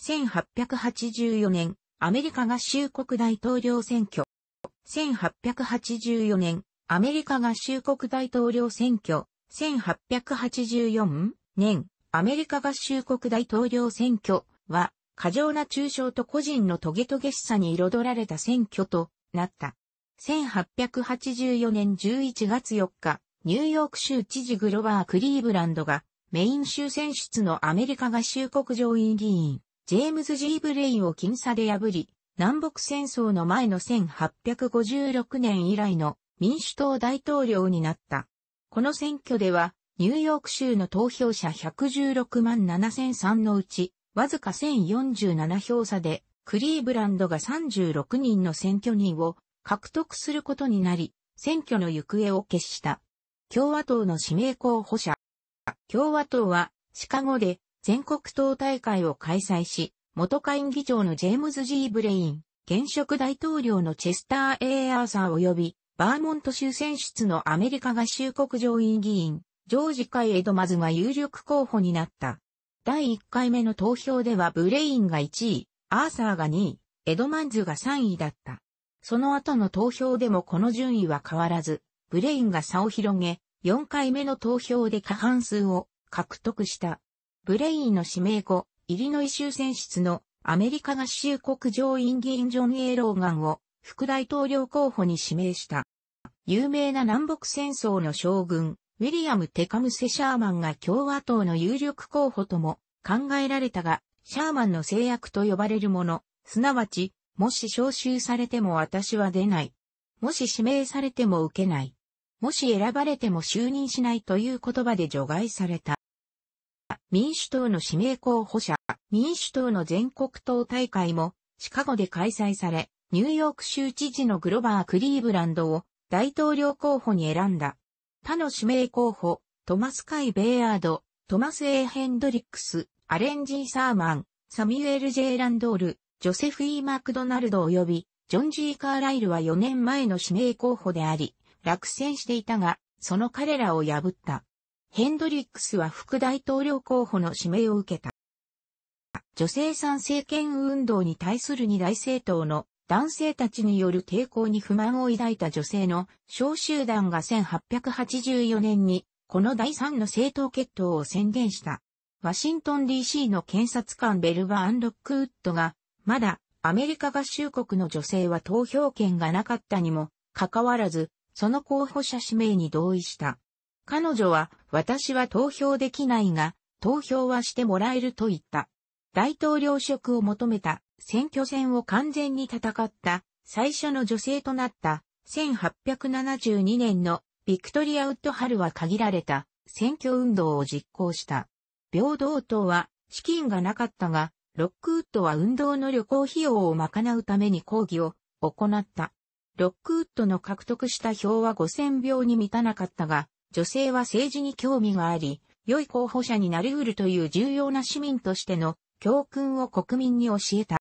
1884年、アメリカ合衆国大統領選挙。1884年、アメリカ合衆国大統領選挙。1884年、アメリカ合衆国大統領選挙は、過剰な中傷と個人のトゲトゲしさに彩られた選挙となった。1884年11月4日、ニューヨーク州知事グロバー・クリーブランドがメイン州選出のアメリカ合衆国上院議員、ジェームズ・ジー・ブレインを僅差で破り、南北戦争の前の1856年以来の民主党大統領になった。この選挙では、ニューヨーク州の投票者116万7003のうち、わずか1047票差で、クリーブランドが36人の選挙人を獲得することになり、選挙の行方を決した。共和党の指名候補者。共和党は、シカゴで全国党大会を開催し、元会議長のジェームズ・ G・ ブレイン、現職大統領のチェスター・ A・ アーサー及び、バーモント州選出のアメリカ合衆国上院議員、ジョージ・カイ・エドマズが有力候補になった。第1回目の投票ではブレインが1位、アーサーが2位、エドマンズが3位だった。その後の投票でもこの順位は変わらず、ブレインが差を広げ、4回目の投票で過半数を獲得した。ブレインの指名後、イリノイ州選出のアメリカ合衆国上院議員ジョン・エー・ローガンを副大統領候補に指名した。有名な南北戦争の将軍、ウィリアム・テカムセ・シャーマンが共和党の有力候補とも考えられたが、シャーマンの制約と呼ばれるもの、すなわち、もし招集されても私は出ない。もし指名されても受けない。もし選ばれても就任しないという言葉で除外された。民主党の指名候補者、民主党の全国党大会も、シカゴで開催され、ニューヨーク州知事のグロバー・クリーブランドを大統領候補に選んだ。他の指名候補、トマス・カイ・ベイアード、トマス・エイ・ヘンドリックス、アレンジー・サーマン、サミュエル・ジェイ・ランドール、ジョセフ・イー・マクドナルド及び、ジョン・ジー・カーライルは4年前の指名候補であり、落選していたが、その彼らを破った。ヘンドリックスは副大統領候補の指名を受けた。女性参政権運動に対する二大政党の男性たちによる抵抗に不満を抱いた女性の小集団が1884年にこの第三の政党決闘を宣言した。ワシントン DC の検察官ベルバーン・ロックウッドが、まだアメリカ合衆国の女性は投票権がなかったにもかかわらず、その候補者指名に同意した。彼女は、私は投票できないが、投票はしてもらえると言った。大統領職を求めた、選挙戦を完全に戦った、最初の女性となった、1872年のビクトリア・ウッド・ハルは限られた、選挙運動を実行した。平等党は、資金がなかったが、ロックウッドは運動の旅行費用を賄うために抗議を行った。ロックウッドの獲得した票は5000票に満たなかったが、女性は政治に興味があり、良い候補者になり得るという重要な市民としての教訓を国民に教えた。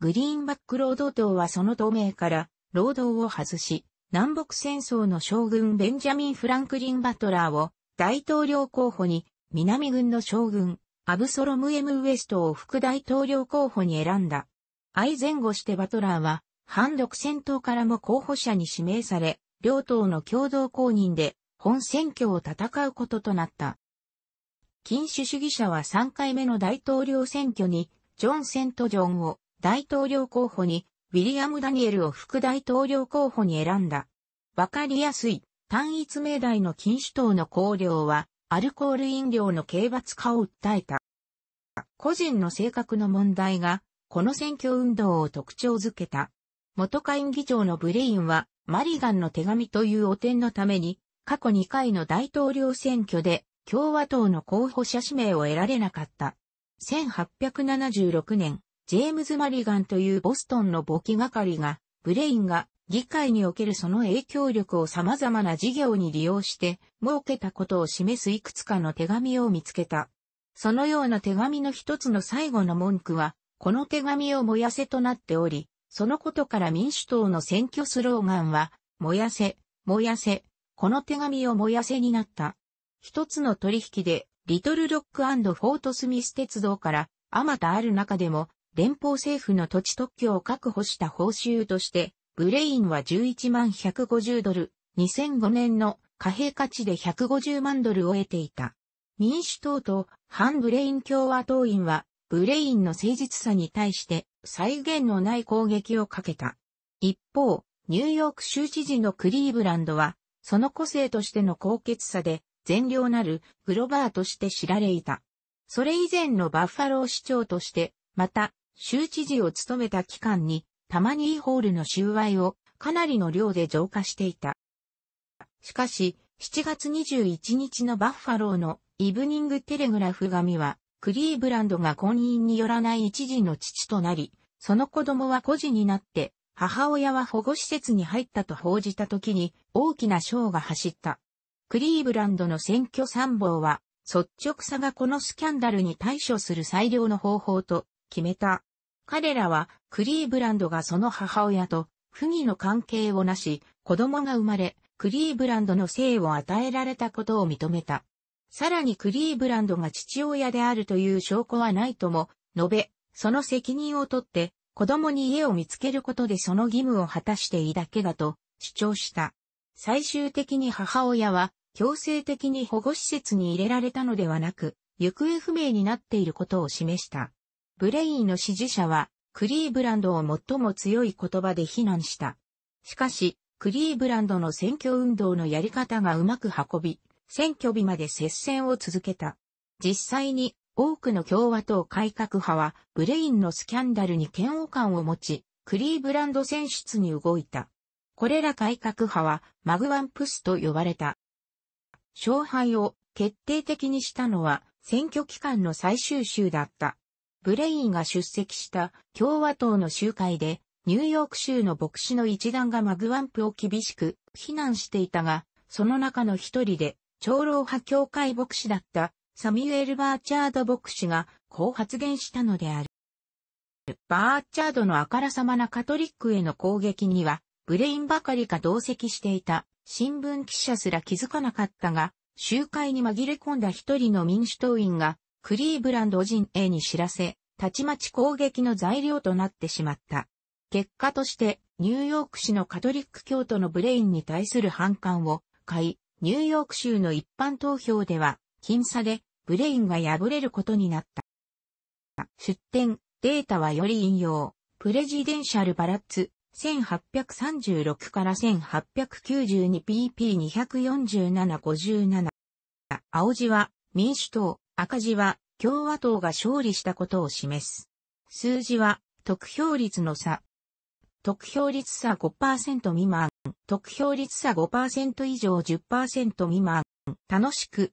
グリーンバック労働党はその同盟から労働を外し、南北戦争の将軍ベンジャミン・フランクリン・バトラーを大統領候補に、南軍の将軍アブソロム・エム・ウエストを副大統領候補に選んだ。相前後してバトラーは、反独戦闘からも候補者に指名され、両党の共同公認で本選挙を戦うこととなった。禁酒主義者は3回目の大統領選挙に、ジョン・セント・ジョンを大統領候補に、ウィリアム・ダニエルを副大統領候補に選んだ。わかりやすい、単一命題の禁酒党の綱領は、アルコール飲料の刑罰化を訴えた。個人の性格の問題が、この選挙運動を特徴づけた。元会議長のブレインは、マリガンの手紙という汚点のために、過去2回の大統領選挙で共和党の候補者指名を得られなかった。1876年、ジェームズ・マリガンというボストンの簿記係が、ブレインが議会におけるその影響力を様々な事業に利用して設けたことを示すいくつかの手紙を見つけた。そのような手紙の一つの最後の文句は、この手紙を燃やせとなっており、そのことから民主党の選挙スローガンは、燃やせ、燃やせ、この手紙を燃やせになった。一つの取引で、リトルロックフォートスミス鉄道から、あまたある中でも、連邦政府の土地特許を確保した報酬として、ブレインは11万150ドル、2005年の貨幣価値で150万ドルを得ていた。民主党と反ブレイン共和党員は、ブレインの誠実さに対して、再現のない攻撃をかけた。一方、ニューヨーク州知事のクリーブランドは、その個性としての高潔さで、善良なるグロバーとして知られいた。それ以前のバッファロー市長として、また、州知事を務めた期間に、たまにーホールの収賄をかなりの量で増加していた。しかし、7月21日のバッファローのイブニングテレグラフ紙は、クリーブランドが婚姻によらない一時の父となり、その子供は孤児になって母親は保護施設に入ったと報じた時に大きなショーが走った。クリーブランドの選挙参謀は、率直さがこのスキャンダルに対処する最良の方法と決めた。彼らはクリーブランドがその母親と不義の関係をなし、子供が生まれ、クリーブランドの姓を与えられたことを認めた。さらにクリーブランドが父親であるという証拠はないとも述べ、その責任を取って子供に家を見つけることでその義務を果たしていいだけだと主張した。最終的に母親は強制的に保護施設に入れられたのではなく、行方不明になっていることを示した。ブレインの支持者は、クリーブランドを最も強い言葉で非難した。しかし、クリーブランドの選挙運動のやり方がうまく運び、選挙日まで接戦を続けた。実際に多くの共和党改革派は、ブレインのスキャンダルに嫌悪感を持ち、クリーブランド選出に動いた。これら改革派は、マグワンプスと呼ばれた。勝敗を決定的にしたのは、選挙期間の最終週だった。ブレインが出席した共和党の集会で、ニューヨーク州の牧師の一団がマグワンプを厳しく非難していたが、その中の一人で、長老派教会牧師だったサミュエル・バーチャード牧師がこう発言したのである。バーチャードのあからさまなカトリックへの攻撃には、ブレインばかりか同席していた新聞記者すら気づかなかったが、集会に紛れ込んだ一人の民主党員が、クリーブランド人 A に知らせ、たちまち攻撃の材料となってしまった。結果として、ニューヨーク市のカトリック教徒のブレインに対する反感を買い、ニューヨーク州の一般投票では僅差で、ブレインが敗れることになった。出典、データはより引用、プレジデンシャルバラッツ、1836から 1892pp247-57。青字は民主党、赤字は共和党が勝利したことを示す。数字は得票率の差。得票率差5%未満。得票率差5%以上10%未満。楽しく、